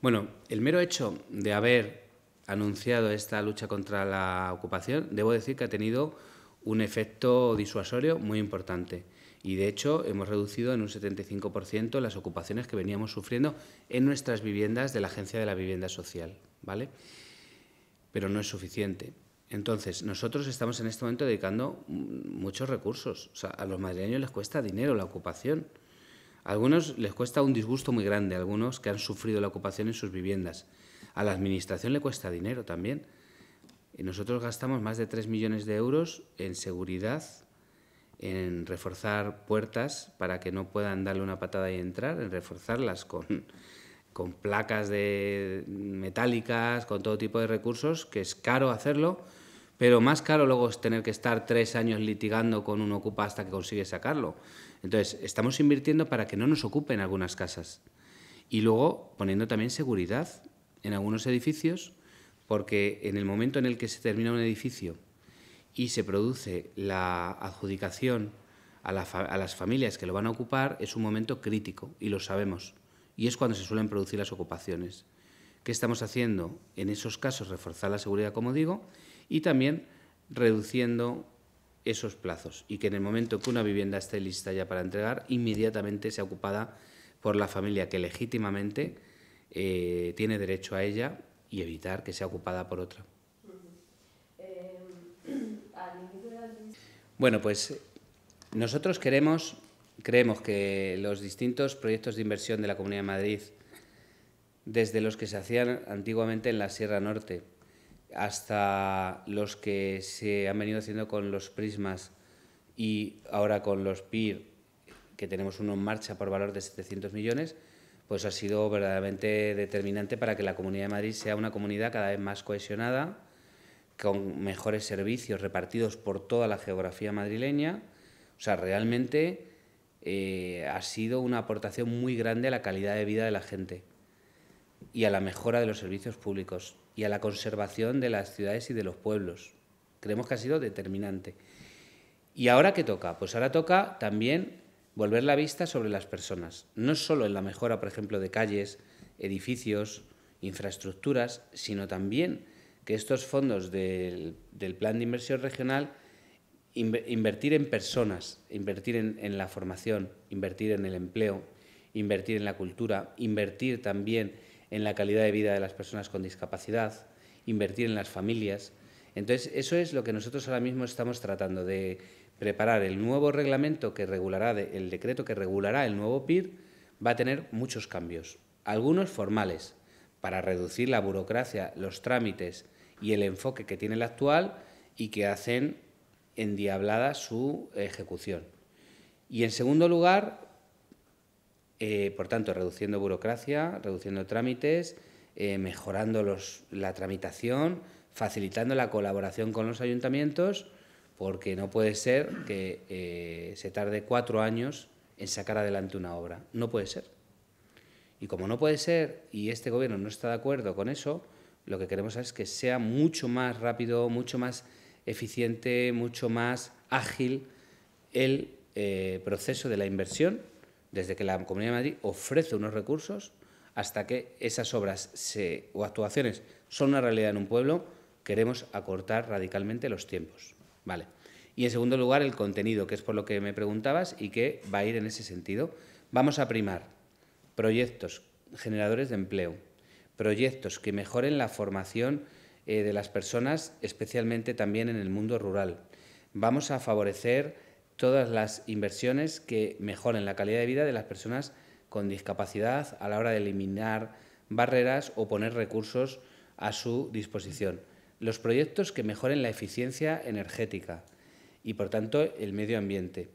Bueno, el mero hecho de haber anunciado esta lucha contra la ocupación, debo decir que ha tenido un efecto disuasorio muy importante. Y de hecho hemos reducido en un 75% las ocupaciones que veníamos sufriendo en nuestras viviendas de la Agencia de la Vivienda Social, ¿vale? Pero no es suficiente. Entonces, nosotros estamos en este momento dedicando muchos recursos. O sea, a los madrileños les cuesta dinero la ocupación. A algunos les cuesta un disgusto muy grande, algunos que han sufrido la ocupación en sus viviendas. A la Administración le cuesta dinero también. Y nosotros gastamos más de 3 millones de euros en seguridad, en reforzar puertas para que no puedan darle una patada y entrar, en reforzarlas con, con placas de metálicas, con todo tipo de recursos, que es caro hacerlo, pero más caro luego es tener que estar tres años litigando con un ocupa hasta que consigue sacarlo. Entonces, estamos invirtiendo para que no nos ocupen algunas casas. Y luego poniendo también seguridad en algunos edificios, porque en el momento en el que se termina un edificio y se produce la adjudicación a, a las familias que lo van a ocupar, es un momento crítico y lo sabemos. Y es cuando se suelen producir las ocupaciones. ¿Qué estamos haciendo? En esos casos, reforzar la seguridad, como digo, y también reduciendo esos plazos y que en el momento que una vivienda esté lista ya para entregar, inmediatamente sea ocupada por la familia que legítimamente eh, tiene derecho a ella y evitar que sea ocupada por otra. Bueno, pues nosotros queremos, creemos que los distintos proyectos de inversión de la Comunidad de Madrid, desde los que se hacían antiguamente en la Sierra Norte, hasta los que se han venido haciendo con los prismas y ahora con los PIR, que tenemos uno en marcha por valor de 700 millones, pues ha sido verdaderamente determinante para que la Comunidad de Madrid sea una comunidad cada vez más cohesionada, con mejores servicios repartidos por toda la geografía madrileña. O sea, realmente eh, ha sido una aportación muy grande a la calidad de vida de la gente y a la mejora de los servicios públicos y a la conservación de las ciudades y de los pueblos. Creemos que ha sido determinante. ¿Y ahora qué toca? Pues ahora toca también volver la vista sobre las personas, no solo en la mejora, por ejemplo, de calles, edificios, infraestructuras, sino también que estos fondos del, Plan de Inversión Regional invertir en personas, invertir en la formación, invertir en el empleo, invertir en la cultura, invertir también en la calidad de vida de las personas con discapacidad, invertir en las familias. Entonces, eso es lo que nosotros ahora mismo estamos tratando de preparar el nuevo reglamento que regulará, el decreto que regulará el nuevo PIR, va a tener muchos cambios, algunos formales, para reducir la burocracia, los trámites y el enfoque que tiene el actual y que hacen endiablada su ejecución. Y en segundo lugar, eh, por tanto, reduciendo burocracia, reduciendo trámites, eh, mejorando la tramitación, facilitando la colaboración con los ayuntamientos, porque no puede ser que eh, se tarde cuatro años en sacar adelante una obra. No puede ser. Y como no puede ser, y este gobierno no está de acuerdo con eso, lo que queremos es que sea mucho más rápido, mucho más eficiente, mucho más ágil el proceso de la inversión desde que la Comunidad de Madrid ofrece unos recursos hasta que esas obras o actuaciones son una realidad en un pueblo, queremos acortar radicalmente los tiempos. Vale. Y en segundo lugar, el contenido, que es por lo que me preguntabas y que va a ir en ese sentido. Vamos a primar proyectos generadores de empleo, proyectos que mejoren la formación eh, de las personas, especialmente también en el mundo rural. Vamos a favorecer todas las inversiones que mejoren la calidad de vida de las personas con discapacidad a la hora de eliminar barreras o poner recursos a su disposición. Los proyectos que mejoren la eficiencia energética y, por tanto, el medio ambiente.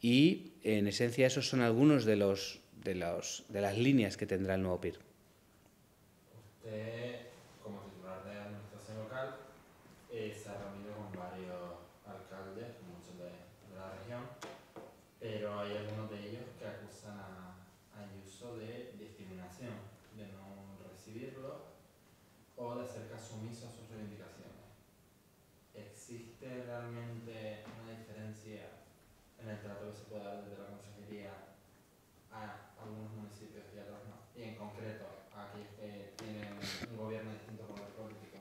Y, en esencia, esos son algunos de, los, de, los, de las líneas que tendrá el nuevo PIR. Usted, como titular de administración local, eh, se con varios alcaldes, hay algunos de ellos que acusan a Ayuso de discriminación, de no recibirlo o de ser caso a sus reivindicaciones. ¿Existe realmente una diferencia en el trato que se puede dar desde la consejería a algunos municipios y a otros no? Y en concreto a aquellos que eh, tienen un gobierno distinto con el político.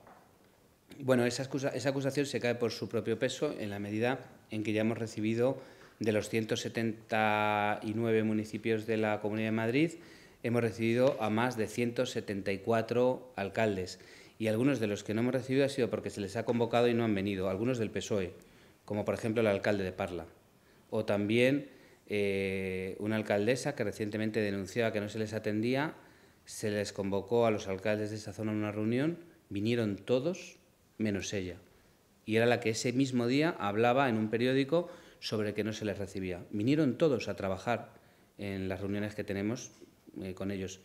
Bueno, esa acusación se cae por su propio peso en la medida en que ya hemos recibido de los 179 municipios de la Comunidad de Madrid, hemos recibido a más de 174 alcaldes y algunos de los que no hemos recibido ha sido porque se les ha convocado y no han venido, algunos del PSOE, como por ejemplo el alcalde de Parla, o también eh, una alcaldesa que recientemente denunciaba que no se les atendía, se les convocó a los alcaldes de esa zona en una reunión, vinieron todos menos ella, y era la que ese mismo día hablaba en un periódico sobre que no se les recibía. Vinieron todos a trabajar en las reuniones que tenemos eh, con ellos.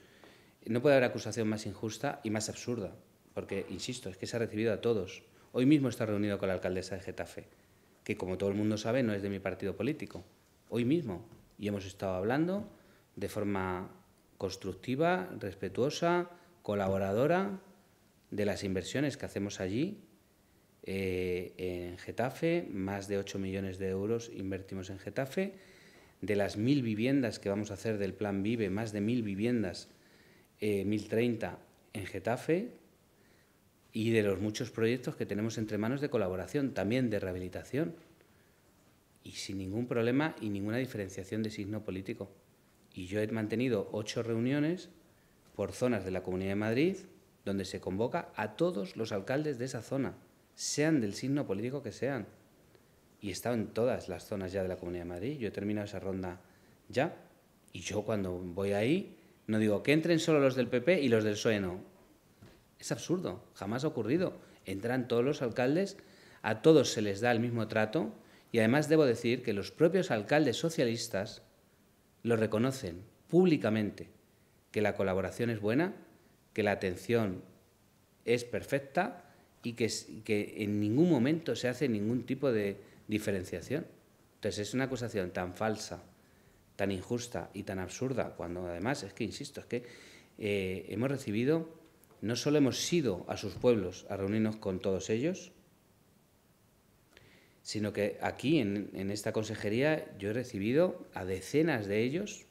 No puede haber acusación más injusta y más absurda, porque, insisto, es que se ha recibido a todos. Hoy mismo está reunido con la alcaldesa de Getafe, que como todo el mundo sabe no es de mi partido político. Hoy mismo. Y hemos estado hablando de forma constructiva, respetuosa, colaboradora de las inversiones que hacemos allí eh, en Getafe, más de 8 millones de euros invertimos en Getafe. De las mil viviendas que vamos a hacer del plan Vive, más de mil viviendas, 1030 eh, en Getafe, y de los muchos proyectos que tenemos entre manos de colaboración, también de rehabilitación, y sin ningún problema y ninguna diferenciación de signo político. Y yo he mantenido ocho reuniones por zonas de la Comunidad de Madrid, donde se convoca a todos los alcaldes de esa zona sean del signo político que sean. Y he estado en todas las zonas ya de la Comunidad de Madrid. Yo he terminado esa ronda ya. Y yo cuando voy ahí, no digo que entren solo los del PP y los del PSOE Es absurdo, jamás ha ocurrido. Entran todos los alcaldes, a todos se les da el mismo trato y además debo decir que los propios alcaldes socialistas lo reconocen públicamente, que la colaboración es buena, que la atención es perfecta y que, que en ningún momento se hace ningún tipo de diferenciación. Entonces es una acusación tan falsa, tan injusta y tan absurda, cuando además es que, insisto, es que eh, hemos recibido, no solo hemos ido a sus pueblos a reunirnos con todos ellos, sino que aquí en, esta consejería yo he recibido a decenas de ellos,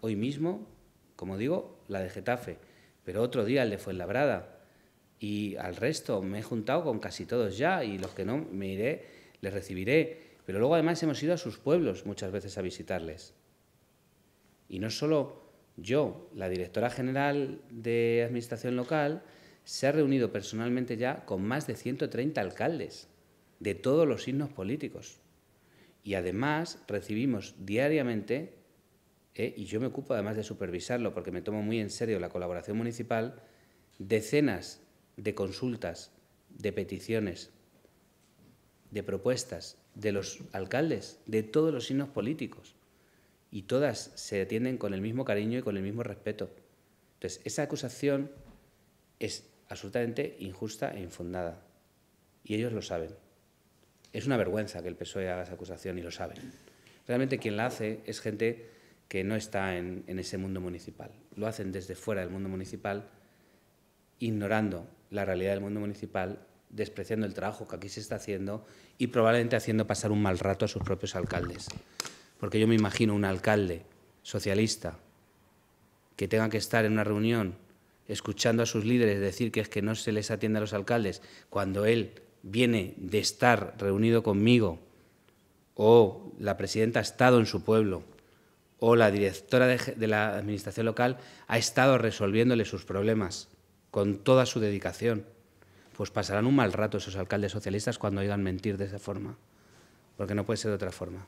hoy mismo, como digo, la de Getafe, pero otro día le el de Fuenlabrada, y al resto me he juntado con casi todos ya y los que no me iré, les recibiré. Pero luego además hemos ido a sus pueblos muchas veces a visitarles. Y no solo yo, la directora general de Administración Local se ha reunido personalmente ya con más de 130 alcaldes de todos los signos políticos. Y además recibimos diariamente, ¿eh? y yo me ocupo además de supervisarlo porque me tomo muy en serio la colaboración municipal, decenas de consultas, de peticiones, de propuestas de los alcaldes, de todos los signos políticos. Y todas se atienden con el mismo cariño y con el mismo respeto. Entonces, esa acusación es absolutamente injusta e infundada. Y ellos lo saben. Es una vergüenza que el PSOE haga esa acusación y lo saben. Realmente quien la hace es gente que no está en, ese mundo municipal. Lo hacen desde fuera del mundo municipal ignorando la realidad del mundo municipal, despreciando el trabajo que aquí se está haciendo y probablemente haciendo pasar un mal rato a sus propios alcaldes. Porque yo me imagino un alcalde socialista que tenga que estar en una reunión escuchando a sus líderes decir que es que no se les atiende a los alcaldes cuando él viene de estar reunido conmigo o la presidenta ha estado en su pueblo o la directora de, la Administración local ha estado resolviéndole sus problemas con toda su dedicación. Pues pasarán un mal rato esos alcaldes socialistas cuando oigan mentir de esa forma, porque no puede ser de otra forma.